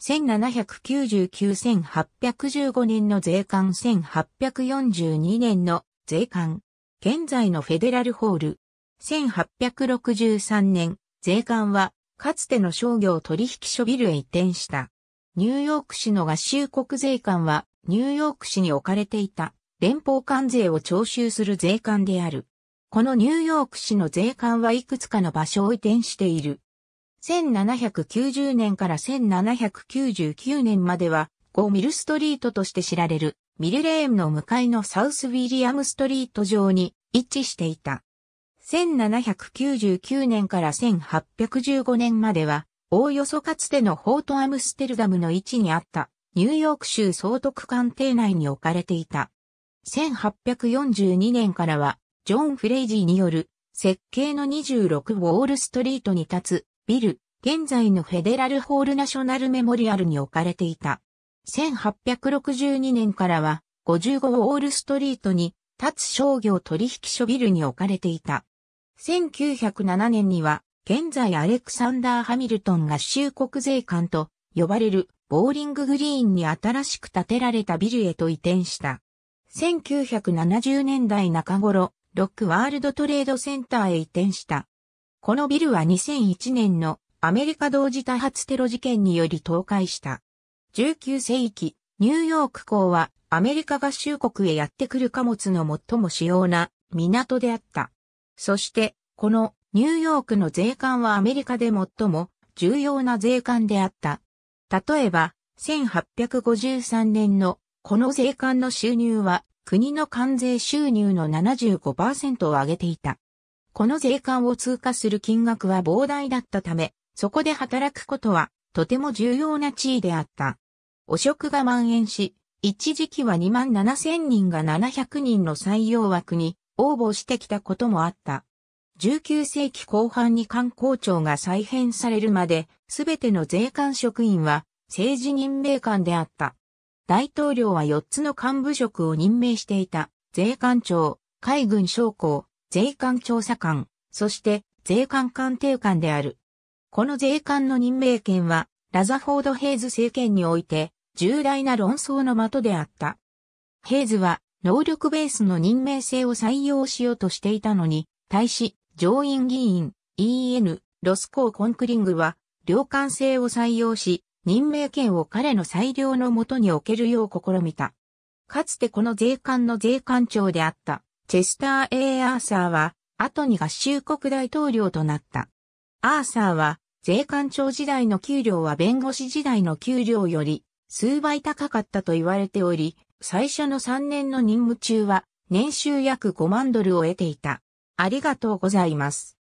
1799-1815年の税関1842年の税関。現在のフェデラルホール。1863年、税関は、かつての商業取引所ビルへ移転した。ニューヨーク市の合衆国税関は、ニューヨーク市に置かれていた、連邦関税を徴収する税関である。このニューヨーク市の税関はいくつかの場所を移転している。1790年から1799年までは、ゴミルストリートとして知られる、ミルレーンの向かいのサウスウィリアムストリート上に位置していた。1799年から1815年までは、おおよそかつてのホートアムステルダムの位置にあったニューヨーク州総督官邸内に置かれていた。1842年からはジョン・フレイジーによる設計の26ウォールストリートに立つビル、現在のフェデラルホールナショナルメモリアルに置かれていた。1862年からは55ウォールストリートに立つ商業取引所ビルに置かれていた。1907年には現在アレクサンダー・ハミルトン合衆国税関と呼ばれるボーリンググリーンに新しく建てられたビルへと移転した。1970年代中頃、ロックワールドトレードセンターへ移転した。このビルは2001年のアメリカ同時多発テロ事件により倒壊した。19世紀、ニューヨーク港はアメリカ合衆国へやってくる貨物の最も主要な港であった。そして、このニューヨークの税関はアメリカで最も重要な税関であった。例えば、1853年のこの税関の収入は国の関税収入の75%を上げていた。この税関を通過する金額は膨大だったため、そこで働くことはとても重要な地位であった。汚職が蔓延し、一時期は2万7千人が700人の採用枠に応募してきたこともあった。19世紀後半に官公庁が再編されるまで、すべての税関職員は政治任命官であった。大統領は4つの幹部職を任命していた。税関長、海軍将校、税関調査官、そして税関官邸官である。この税関の任命権は、ラザフォード・ヘイズ政権において、重大な論争の的であった。ヘイズは、能力ベースの任命制を採用しようとしていたのに、対し、上院議員、EN、ロスコー・コンクリングは、領官制を採用し、任命権を彼の裁量のもとに置けるよう試みた。かつてこの税関の税関長であった、チェスター・ A・ アーサーは、後に合衆国大統領となった。アーサーは、税関長時代の給料は弁護士時代の給料より、数倍高かったと言われており、最初の3年の任務中は、年収約5万ドルを得ていた。ありがとうございます。